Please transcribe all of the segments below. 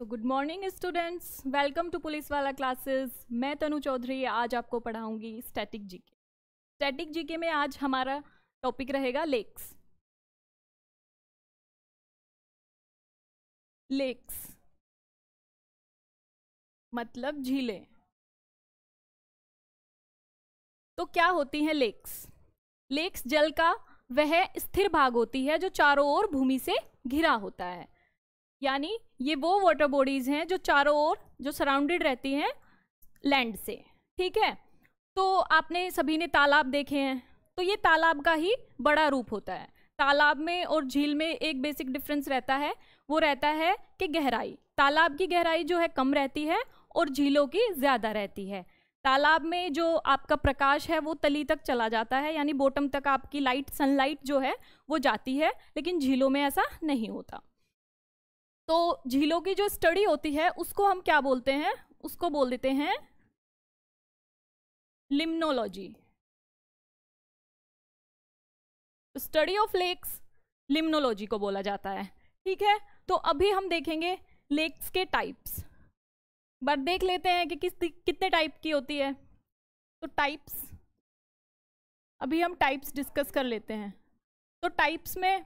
तो good morning students welcome to police wala classes मैं तनु चौधरी आज आपको पढ़ाऊंगी स्टैटिक जीके स्टैटिक जीके में आज हमारा टॉपिक रहेगा लेक्स लेक्स मतलब झीलें तो क्या होती हैं लेक्स लेक्स जल का वह स्थिर भाग होती है जो चारों ओर भूमि से घिरा होता है यानी ये वो वाटर बॉडीज़ हैं जो चारों ओर जो सराउंडेड रहती हैं लैंड से ठीक है तो आपने सभी ने तालाब देखे हैं तो ये तालाब का ही बड़ा रूप होता है तालाब में और झील में एक बेसिक डिफरेंस रहता है वो रहता है कि गहराई तालाब की गहराई जो है कम रहती है और झीलों की ज़्यादा रहती है तालाब में जो आपका प्रकाश है वो तली तक चला जाता है यानी बॉटम तक आपकी लाइट सनलाइट जो है वो जाती है लेकिन झीलों में ऐसा नहीं होता तो झीलों की जो स्टडी होती है उसको हम क्या बोलते हैं उसको बोल देते हैं limnology study of lakes limnology को बोला जाता है ठीक है तो अभी हम देखेंगे लेक्स के टाइप्स बट देख लेते हैं कि किस कितने टाइप की होती है तो टाइप्स अभी हम टाइप्स डिस्कस कर लेते हैं तो टाइप्स में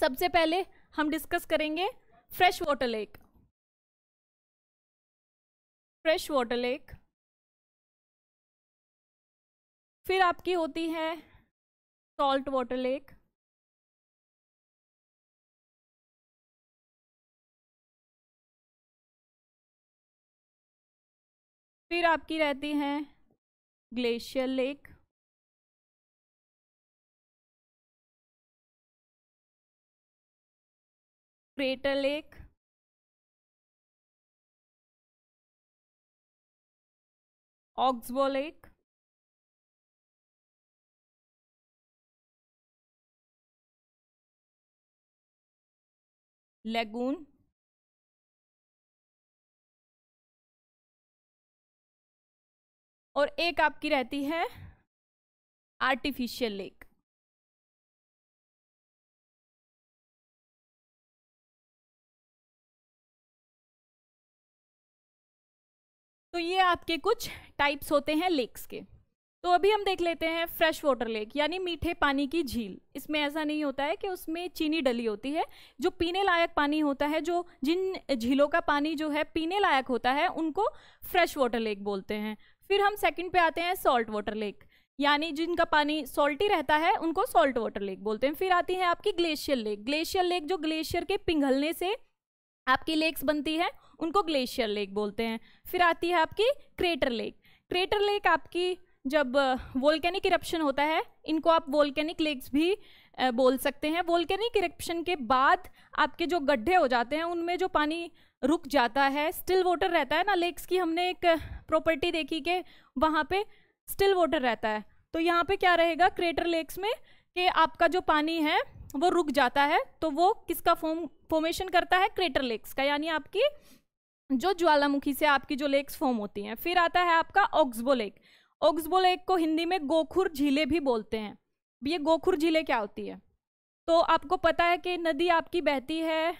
सबसे पहले हम डिस्कस करेंगे fresh water lake fresh water lake फिर आपकी होती है सॉल्ट वाटर लेक फिर आपकी रहती हैं glacier lake crater lake oxbow lake lagoon और एक आपकी रहती है आर्टिफिशियल लेक तो ये आपके कुछ टाइप्स होते हैं लेक्स के तो अभी हम देख लेते हैं फ्रेश वाटर लेक यानी मीठे पानी की झील इसमें ऐसा नहीं होता है कि उसमें चीनी डली होती है जो पीने लायक पानी होता है जो जिन झीलों का पानी जो है पीने लायक होता है उनको फ्रेश वाटर लेक बोलते हैं फिर हम सेकंड पे आते हैं सॉल्ट वाटर लेक यानी जिनका पानी सॉल्टी रहता है उनको सॉल्ट वाटर लेक बोलते हैं फिर आती है आपकी ग्लेशियर लेक ग्लेशियर लेक जो ग्लेशियर के पिघलने से आपकी लेक्स बनती है उनको ग्लेशियर लेक बोलते हैं फिर आती है आपकी क्रेटर लेक क्रेटर लेक आपकी जब वोल्केनिक इरप्शन होता है इनको आप वोल्केनिक लेक्स भी बोल सकते हैं वोल्केनिक इरप्शन के बाद आपके जो गड्ढे हो जाते हैं उनमें जो पानी रुक जाता है स्टिल वाटर रहता है ना लेक्स की हमने एक प्रॉपर्टी देखी कि वहाँ पे स्टिल वाटर रहता है तो यहाँ पे क्या रहेगा क्रेटर लेक्स में कि आपका जो पानी है वो रुक जाता है तो वो किसका फॉर्म फॉर्मेशन करता है क्रेटर लेक्स का यानी आपकी जो ज्वालामुखी से आपकी जो लेक्स फॉर्म होती हैं फिर आता है आपका ऑक्सबो लेक ऑक्सबो लेक को हिंदी में गोखुर झीलें भी बोलते हैं ये गोखुर झीलें क्या होती है तो आपको पता है कि नदी आपकी बहती है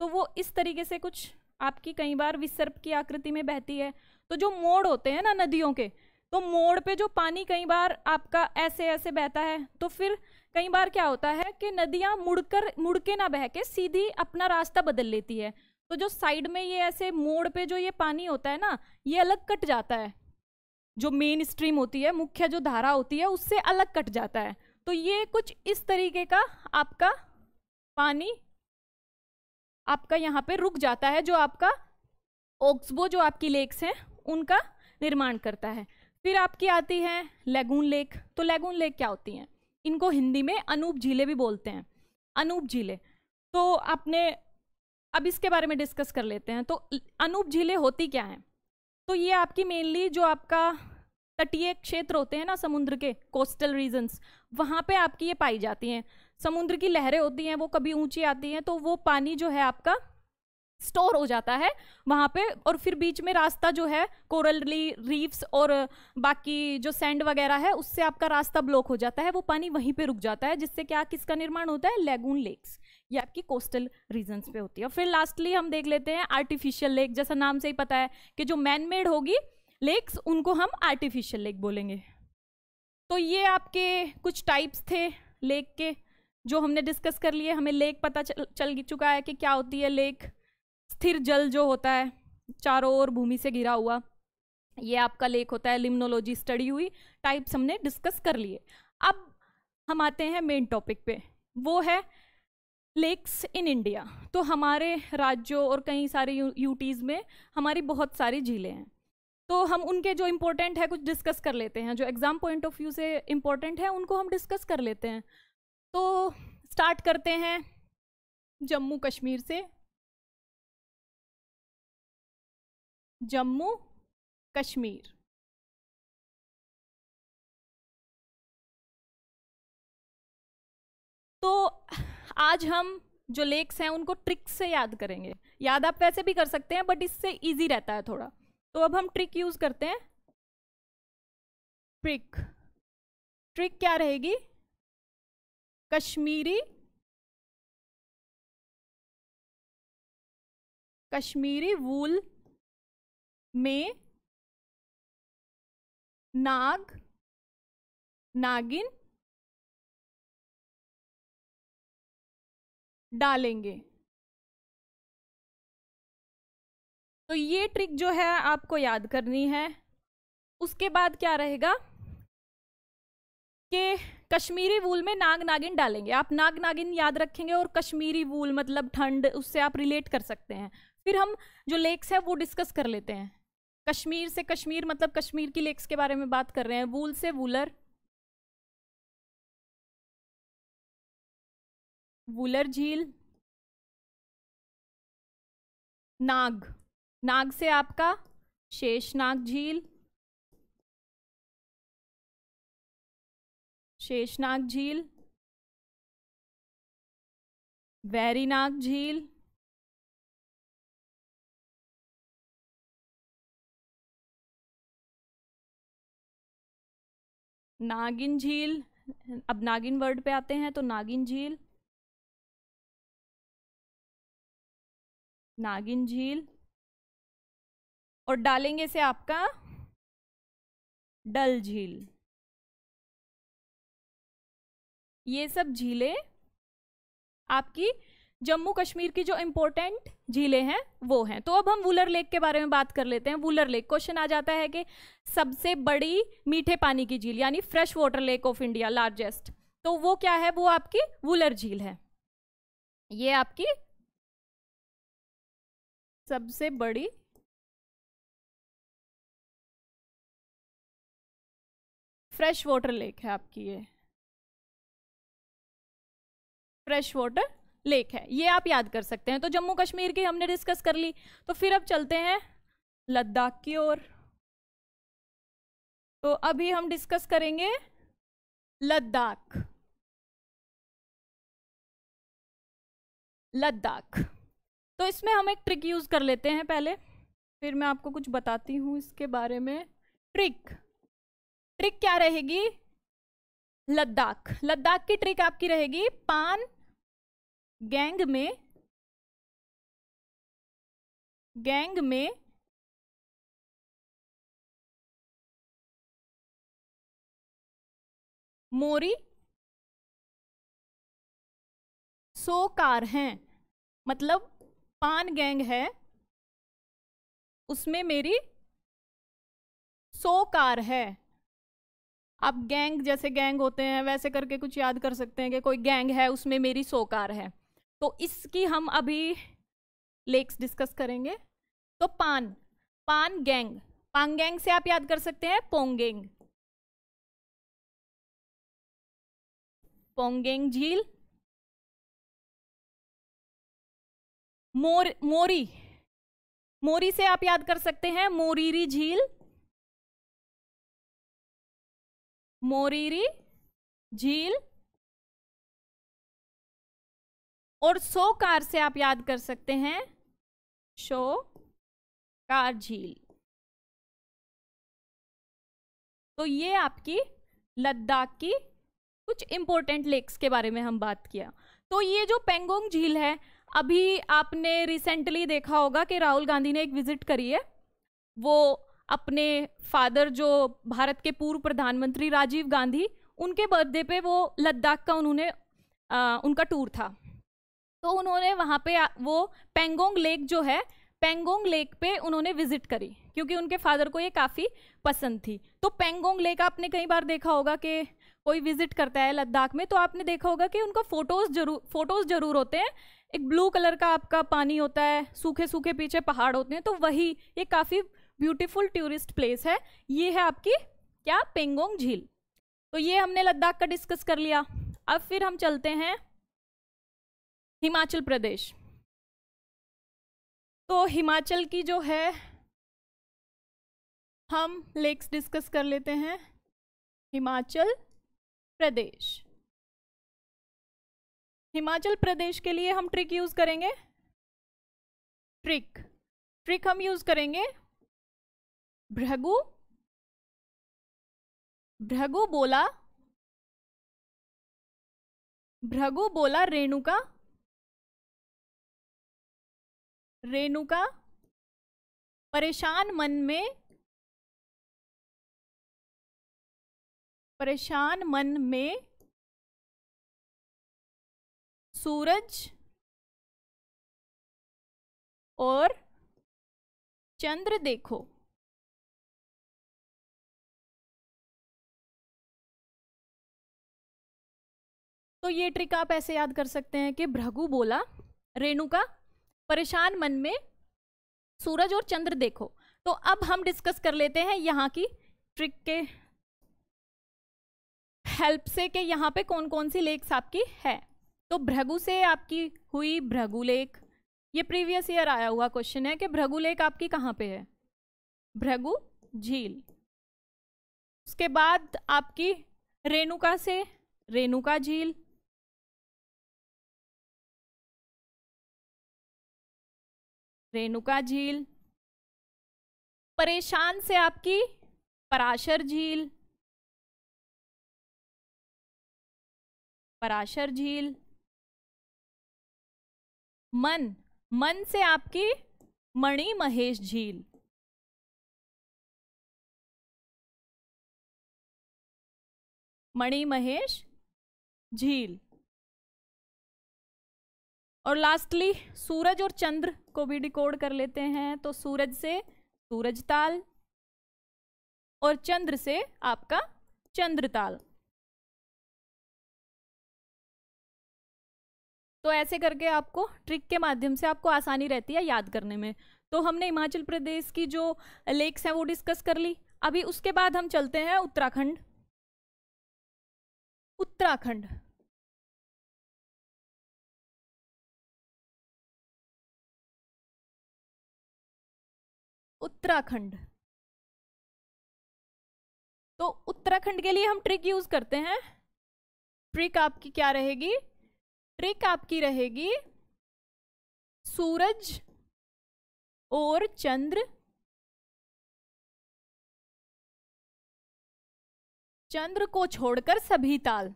तो वो इस तरीके से कुछ आपकी कई बार विसर्प की आकृति में बहती है तो जो मोड़ होते हैं ना नदियों के तो मोड़ पे जो पानी कई बार आपका ऐसे ऐसे बहता है तो फिर कई बार क्या होता है कि नदियाँ मुड़कर मुड़ के ना बह के सीधी अपना रास्ता बदल लेती है तो जो साइड में ये ऐसे मोड़ पे जो ये पानी होता है ना ये अलग कट जाता है जो मेन स्ट्रीम होती है मुख्य जो धारा होती है उससे अलग कट जाता है तो ये कुछ इस तरीके का आपका पानी आपका यहाँ पे रुक जाता है जो आपका ओक्सबो जो आपकी लेक्स हैं उनका निर्माण करता है फिर आपकी आती है लेगून लेक तो लेगून लेक क्या होती हैं इनको हिंदी में अनूप झीलें भी बोलते हैं अनूप झीलें तो आपने अब इसके बारे में डिस्कस कर लेते हैं तो अनूप झीलें होती क्या हैं तो ये आपकी मेनली जो आपका तटीय क्षेत्र होते हैं ना समुद्र के कोस्टल रीजन्स वहाँ पे आपकी ये पाई जाती हैं समुद्र की लहरें होती हैं वो कभी ऊंची आती हैं तो वो पानी जो है आपका स्टोर हो जाता है वहाँ पे और फिर बीच में रास्ता जो है कोरल रीफ्स और बाकी जो सैंड वगैरह है उससे आपका रास्ता ब्लॉक हो जाता है वो पानी वहीं पे रुक जाता है जिससे क्या किसका निर्माण होता है लेगून लेक्स ये आपकी कोस्टल रीजन्स पे होती है और फिर लास्टली हम देख लेते हैं आर्टिफिशियल लेक जैसा नाम से ही पता है कि जो मैन मेड होगी लेक्स उनको हम आर्टिफिशियल लेक बोलेंगे तो ये आपके कुछ टाइप्स थे लेक के जो हमने डिस्कस कर लिए हमें लेक पता चल चल चुका है कि क्या होती है लेक स्थिर जल जो होता है चारों ओर भूमि से घिरा हुआ ये आपका लेक होता है लिम्नोलॉजी स्टडी हुई टाइप्स हमने डिस्कस कर लिए अब हम आते हैं मेन टॉपिक पे वो है लेक्स इन इंडिया तो हमारे राज्यों और कई सारे यूटीज़ में हमारी बहुत सारी झीलें हैं तो हम उनके जो इम्पोर्टेंट है कुछ डिस्कस कर लेते हैं जो एग्ज़ाम पॉइंट ऑफ व्यू से इम्पोर्टेंट है उनको हम डिस्कस कर लेते हैं तो स्टार्ट करते हैं जम्मू कश्मीर से जम्मू कश्मीर तो आज हम जो लेक्स हैं उनको ट्रिक से याद करेंगे याद आप वैसे भी कर सकते हैं बट इससे ईजी रहता है थोड़ा तो अब हम ट्रिक यूज़ करते हैं ट्रिक ट्रिक क्या रहेगी कश्मीरी कश्मीरी वूल में नाग नागिन डालेंगे तो ये ट्रिक जो है आपको याद करनी है उसके बाद क्या रहेगा कि कश्मीरी वूल में नाग नागिन डालेंगे आप नाग नागिन याद रखेंगे और कश्मीरी वूल मतलब ठंड उससे आप रिलेट कर सकते हैं फिर हम जो लेक्स है वो डिस्कस कर लेते हैं कश्मीर से कश्मीर मतलब कश्मीर की लेक्स के बारे में बात कर रहे हैं वूल से वूलर वुलर झील नाग नाग से आपका शेषनाग झील शेषनाग झील वैरीनाग झील नागिन झील अब नागिन वर्ड पे आते हैं तो नागिन झील नागिन झील और डालेंगे से आपका डल झील ये सब झीलें आपकी जम्मू कश्मीर की जो इम्पोर्टेंट झीलें हैं वो हैं तो अब हम वुलर लेक के बारे में बात कर लेते हैं वुलर लेक क्वेश्चन आ जाता है कि सबसे बड़ी मीठे पानी की झील यानी fresh water lake of India largest तो वो क्या है वो आपकी वुलर झील है ये आपकी सबसे बड़ी फ्रेश वाटर लेक है आपकी ये फ्रेश वाटर लेक है ये आप याद कर सकते हैं तो जम्मू कश्मीर की हमने डिस्कस कर ली तो फिर अब चलते हैं लद्दाख की ओर तो अभी हम डिस्कस करेंगे लद्दाख लद्दाख तो इसमें हम एक ट्रिक यूज़ कर लेते हैं पहले फिर मैं आपको कुछ बताती हूँ इसके बारे में ट्रिक ट्रिक क्या रहेगी लद्दाख लद्दाख की ट्रिक आपकी रहेगी पान गैंग में गैंग में मोरी सो कार हैं मतलब पान गैंग है उसमें मेरी सो कार है आप गैंग जैसे गैंग होते हैं वैसे करके कुछ याद कर सकते हैं कि कोई गैंग है उसमें मेरी सो कार है तो इसकी हम अभी लेक्स डिस्कस करेंगे तो पान पान गैंग पान गैंग से आप याद कर सकते हैं पोंगेंग पोंगेंग झील मोर मोरी मोरी से आप याद कर सकते हैं मोरीरी झील मोरीरी झील और सो कार से आप याद कर सकते हैं शो कार झील तो ये आपकी लद्दाख की कुछ इंपॉर्टेंट लेक्स के बारे में हम बात किया तो ये जो पेंगोंग झील है अभी आपने रिसेंटली देखा होगा कि राहुल गांधी ने एक विजिट करी है वो अपने फादर जो भारत के पूर्व प्रधानमंत्री राजीव गांधी उनके बर्थडे पे वो लद्दाख का उन्होंने उनका टूर था तो उन्होंने वहाँ पे वो पेंगोंग लेक जो है पेंगोंग लेक पे उन्होंने विजिट करी क्योंकि उनके फादर को ये काफ़ी पसंद थी तो पेंगोंग लेक आपने कई बार देखा होगा कि कोई विजिट करता है लद्दाख में तो आपने देखा होगा कि उनका फ़ोटोज़ जरूर फ़ोटोज़ ज़रूर होते हैं एक ब्लू कलर का आपका पानी होता है सूखे सूखे पीछे पहाड़ होते हैं तो वही ये काफ़ी ब्यूटीफुल टूरिस्ट प्लेस है ये है आपकी क्या पेंगोंग झील तो ये हमने लद्दाख का डिस्कस कर लिया अब फिर हम चलते हैं हिमाचल प्रदेश तो हिमाचल की जो है हम लेक्स डिस्कस कर लेते हैं हिमाचल प्रदेश हिमाचल प्रदेश के लिए हम ट्रिक यूज़ करेंगे ट्रिक ट्रिक हम यूज़ करेंगे भ्रगु भ्रगु बोला भ्रगु बोला रेणुका रेणुका परेशान मन में परेशान मन में सूरज और चंद्र देखो तो ये ट्रिक आप ऐसे याद कर सकते हैं कि भ्रगु बोला रेणुका परेशान मन में सूरज और चंद्र देखो तो अब हम डिस्कस कर लेते हैं यहां की ट्रिक के हेल्प से कि यहां पे कौन कौन सी लेक्स आपकी है तो भ्रगु से आपकी हुई भ्रगुलेख ये प्रीवियस ईयर आया हुआ क्वेश्चन है कि भ्रगुलेख आपकी कहाँ पे है भ्रगु झील उसके बाद आपकी रेणुका से रेणुका झील रेणुका झील परेशान से आपकी पराशर झील पराशर झील मन मन से आपकी मणि महेश झील मणि महेश झील और लास्टली सूरज और चंद्र को भी डिकोड कर लेते हैं तो सूरज से सूरज ताल और चंद्र से आपका चंद्र ताल तो ऐसे करके आपको ट्रिक के माध्यम से आपको आसानी रहती है याद करने में तो हमने हिमाचल प्रदेश की जो लेक्स हैं वो डिस्कस कर ली अभी उसके बाद हम चलते हैं उत्तराखंड उत्तराखंड उत्तराखंड तो उत्तराखंड के लिए हम ट्रिक यूज करते हैं ट्रिक आपकी क्या रहेगी ट्रिक आपकी रहेगी सूरज और चंद्र चंद्र को छोड़कर सभी ताल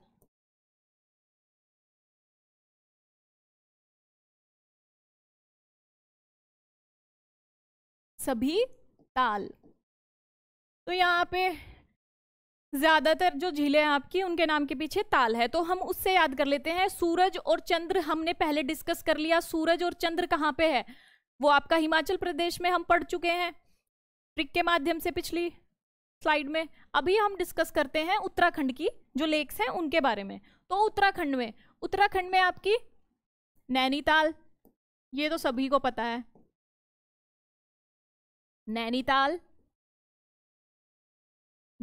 सभी ताल तो यहां पे ज़्यादातर जो झीलें हैं आपकी उनके नाम के पीछे ताल है तो हम उससे याद कर लेते हैं सूरज और चंद्र हमने पहले डिस्कस कर लिया सूरज और चंद्र कहाँ पे है वो आपका हिमाचल प्रदेश में हम पढ़ चुके हैं ट्रिक के माध्यम से पिछली स्लाइड में अभी हम डिस्कस करते हैं उत्तराखंड की जो लेक्स हैं उनके बारे में तो उत्तराखंड में उत्तराखंड में आपकी नैनीताल ये तो सभी को पता है नैनीताल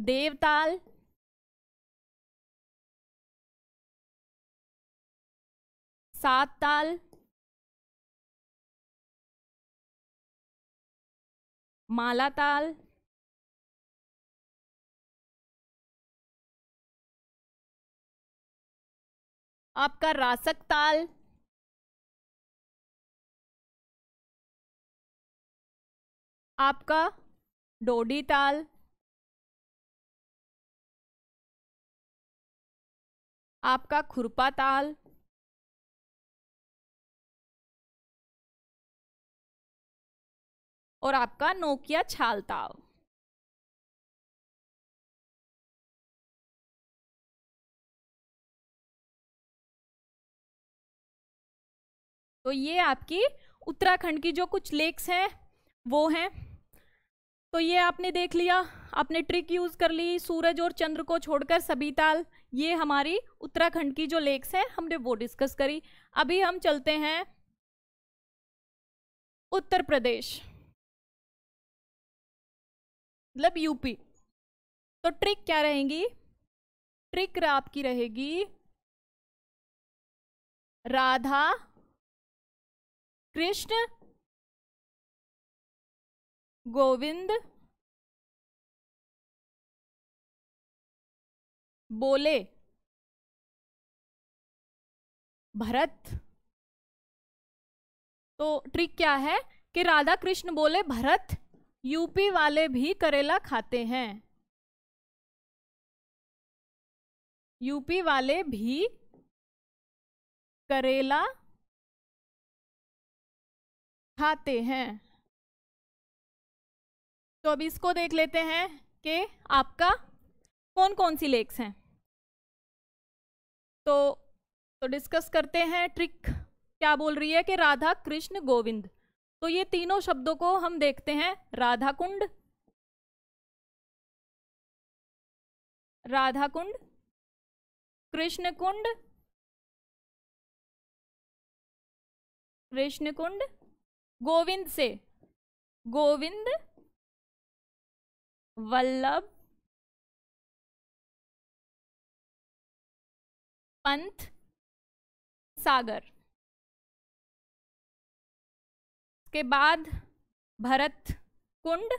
देवताल सात ताल माला ताल आपका रासक ताल आपका डोडी ताल आपका खुरपा ताल और आपका नोकिया छाल ताल तो ये आपकी उत्तराखंड की जो कुछ लेक्स हैं वो हैं तो ये आपने देख लिया आपने ट्रिक यूज़ कर ली सूरज और चंद्र को छोड़कर सभी ताल ये हमारी उत्तराखंड की जो लेक्स है हमने वो डिस्कस करी अभी हम चलते हैं उत्तर प्रदेश मतलब यूपी तो ट्रिक क्या रहेगी ट्रिक आपकी रहेगी राधा कृष्ण गोविंद बोले भरत तो ट्रिक क्या है कि राधा कृष्ण बोले भरत यूपी वाले भी करेला खाते हैं यूपी वाले भी करेला खाते हैं तो अब इसको देख लेते हैं कि आपका कौन कौन सी लेक्स हैं तो तो डिस्कस करते हैं ट्रिक क्या बोल रही है कि राधा कृष्ण गोविंद तो ये तीनों शब्दों को हम देखते हैं राधा कुंड राधा कुंड कृष्ण कुंड कृष्ण कुंड गोविंद से गोविंद वल्लभ पंथ सागर के बाद भरत कुंड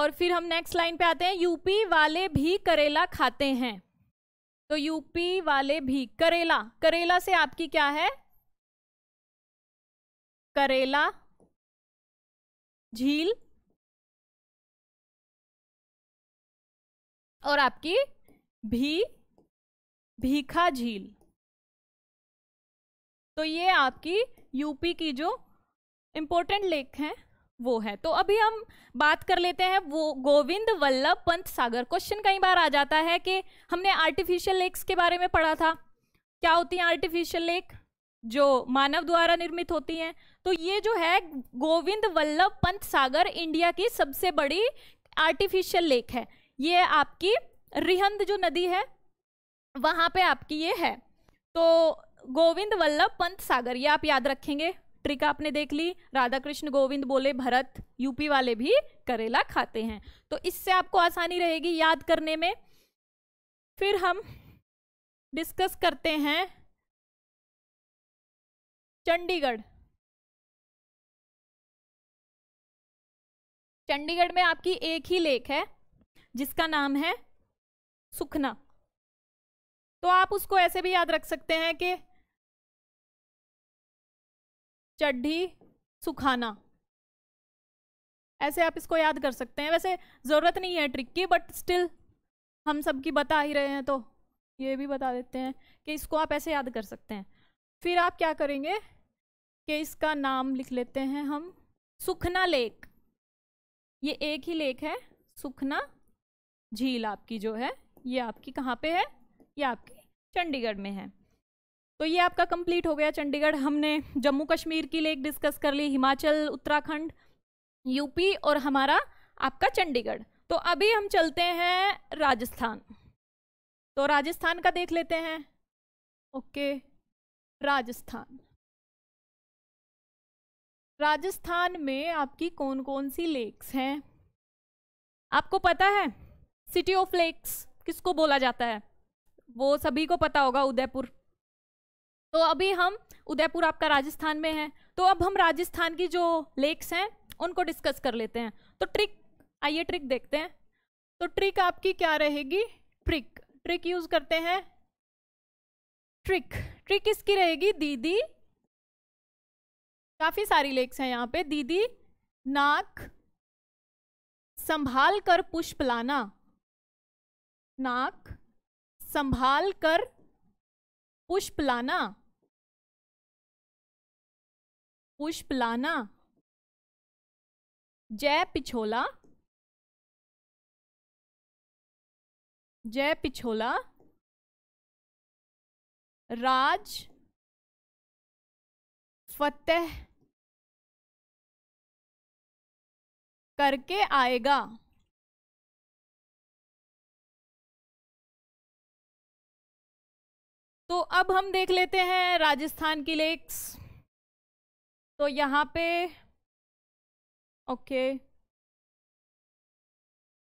और फिर हम नेक्स्ट लाइन पे आते हैं यूपी वाले भी करेला खाते हैं तो यूपी वाले भी करेला करेला से आपकी क्या है करेला झील और आपकी भी भीखा झील तो ये आपकी यूपी की जो इम्पोर्टेंट लेक हैं वो है तो अभी हम बात कर लेते हैं वो गोविंद वल्लभ पंत सागर क्वेश्चन कई बार आ जाता है कि हमने आर्टिफिशियल लेक्स के बारे में पढ़ा था क्या होती है आर्टिफिशियल लेक जो मानव द्वारा निर्मित होती हैं तो ये जो है गोविंद वल्लभ पंत सागर इंडिया की सबसे बड़ी आर्टिफिशियल लेक है ये आपकी रिहंद जो नदी है वहां पे आपकी ये है तो गोविंद वल्लभ पंत सागर ये आप याद रखेंगे ट्रिक आपने देख ली राधा कृष्ण गोविंद बोले भरत यूपी वाले भी करेला खाते हैं तो इससे आपको आसानी रहेगी याद करने में फिर हम डिस्कस करते हैं चंडीगढ़ चंडीगढ़ में आपकी एक ही लेक है जिसका नाम है सुखना तो आप उसको ऐसे भी याद रख सकते हैं कि चड्ढी सुखाना ऐसे आप इसको याद कर सकते हैं वैसे ज़रूरत नहीं है ट्रिक की बट स्टिल हम सबकी बता ही रहे हैं तो ये भी बता देते हैं कि इसको आप ऐसे याद कर सकते हैं फिर आप क्या करेंगे कि इसका नाम लिख लेते हैं हम सुखना लेक ये एक ही लेक है सुखना झील आपकी जो है ये आपकी कहाँ पे है ये आपकी चंडीगढ़ में है तो ये आपका कंप्लीट हो गया चंडीगढ़ हमने जम्मू कश्मीर की लेक डिस्कस कर ली हिमाचल उत्तराखंड यूपी और हमारा आपका चंडीगढ़ तो अभी हम चलते हैं राजस्थान तो राजस्थान का देख लेते हैं ओके राजस्थान राजस्थान में आपकी कौन कौन सी लेक्स हैं आपको पता है सिटी ऑफ लेक्स किसको बोला जाता है वो सभी को पता होगा उदयपुर तो अभी हम उदयपुर आपका राजस्थान में है तो अब हम राजस्थान की जो लेक्स हैं उनको डिस्कस कर लेते हैं तो ट्रिक आइए ट्रिक देखते हैं तो ट्रिक आपकी क्या रहेगी ट्रिक ट्रिक यूज करते हैं ट्रिक ट्रिक इसकी रहेगी दीदी काफी सारी लेक्स हैं यहाँ पे दीदी नाक संभाल कर पुष्प लाना नाक संभाल कर पुष्प लाना पुष्प लाना जय पिछोला जय पिछोला राज फतेह करके आएगा तो अब हम देख लेते हैं राजस्थान की लेक्स तो यहाँ पे ओके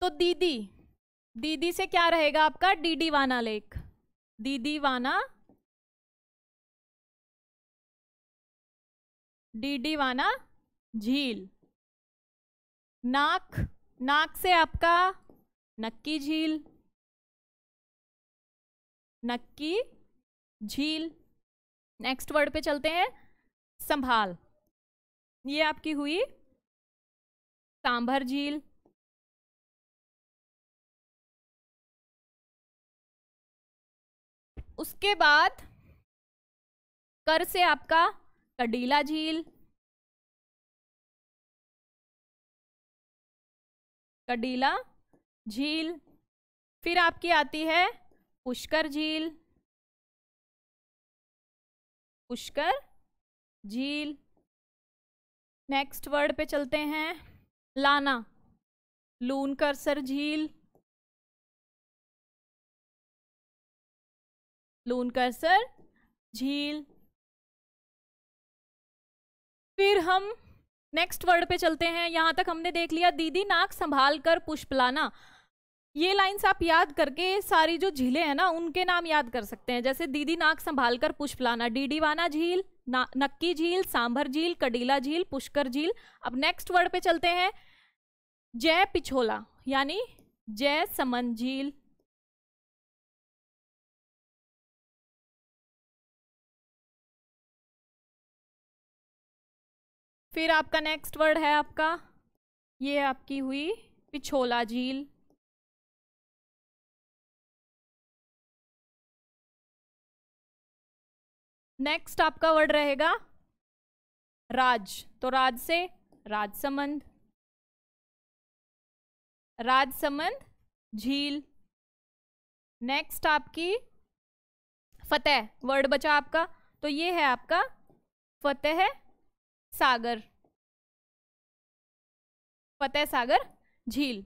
तो दीदी दीदी से क्या रहेगा आपका डीडी वाना लेक दीदी वाना डीडी वाना झील नाक नाक से आपका नक्की झील नक्की झील नेक्स्ट वर्ड पे चलते हैं संभाल ये आपकी हुई सांभर झील उसके बाद कर से आपका कडीला झील कडीला झील फिर आपकी आती है पुष्कर झील पुष्कर झील नेक्स्ट वर्ड पे चलते हैं लाना लून करसर झील लून करसर झील फिर हम नेक्स्ट वर्ड पे चलते हैं यहां तक हमने देख लिया दीदी नाक संभाल कर पुष्प लाना ये लाइन्स आप याद करके सारी जो झीलें हैं ना उनके नाम याद कर सकते हैं जैसे दीदी नाक संभाल कर पुष्पलाना डीडीवाना झील नक्की झील सांभर झील कडीला झील पुष्कर झील अब नेक्स्ट वर्ड पे चलते हैं जय पिछोला यानी जय समन झील फिर आपका नेक्स्ट वर्ड है आपका ये आपकी हुई पिछोला झील नेक्स्ट आपका वर्ड रहेगा राज तो राज से राजसमंद राजसमंद झील नेक्स्ट आपकी फतेह वर्ड बचा आपका तो ये है आपका फतेह सागर फतेह सागर झील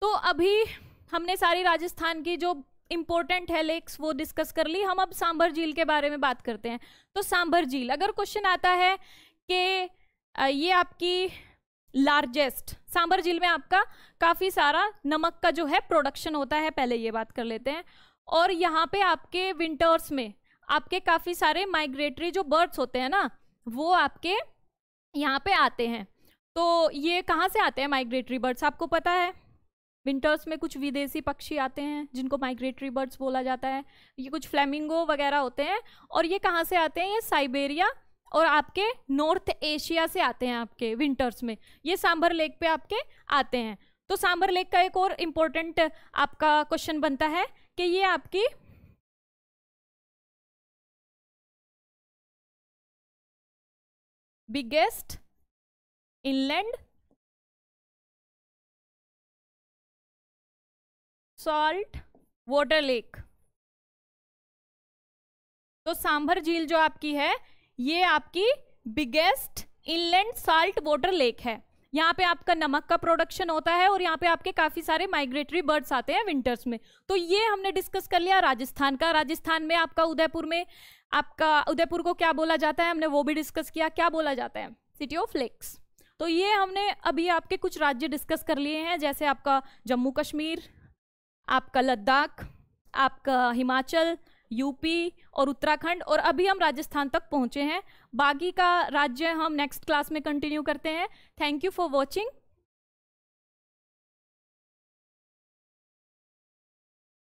तो अभी हमने सारी राजस्थान की जो इंपॉर्टेंट है लेक्स वो डिस्कस कर ली हम अब सांभर झील के बारे में बात करते हैं तो सांभर झील अगर क्वेश्चन आता है कि ये आपकी लार्जेस्ट सांभर झील में आपका काफ़ी सारा नमक का जो है प्रोडक्शन होता है पहले ये बात कर लेते हैं और यहाँ पे आपके विंटर्स में आपके काफ़ी सारे माइग्रेटरी जो बर्ड्स होते हैं ना वो आपके यहाँ पे आते हैं तो ये कहाँ से आते हैं माइग्रेटरी बर्ड्स आपको पता है विंटर्स में कुछ विदेशी पक्षी आते हैं जिनको माइग्रेटरी बर्ड्स बोला जाता है ये कुछ फ्लैमिंगो वगैरह होते हैं और ये कहाँ से आते हैं ये साइबेरिया और आपके नॉर्थ एशिया से आते हैं आपके विंटर्स में ये सांभर लेक पे आपके आते हैं तो सांभर लेक का एक और इम्पोर्टेंट आपका क्वेश्चन बनता है कि ये आपकी biggest inland salt water lake तो सांभर झील जो आपकी है ये आपकी biggest inland salt water lake है यहाँ पे आपका नमक का प्रोडक्शन होता है और यहाँ पे आपके काफ़ी सारे माइग्रेटरी बर्ड्स आते हैं विंटर्स में तो ये हमने डिस्कस कर लिया राजस्थान का राजस्थान में आपका उदयपुर में आपका उदयपुर को क्या बोला जाता है हमने वो भी डिस्कस किया क्या बोला जाता है सिटी ऑफ लेक्स तो ये हमने अभी आपके कुछ राज्य डिस्कस कर लिए हैं जैसे आपका जम्मू कश्मीर आपका लद्दाख आपका हिमाचल यूपी और उत्तराखंड और अभी हम राजस्थान तक पहुँचे हैं बाकी का राज्य हम नेक्स्ट क्लास में कंटिन्यू करते हैं थैंक यू फॉर वॉचिंग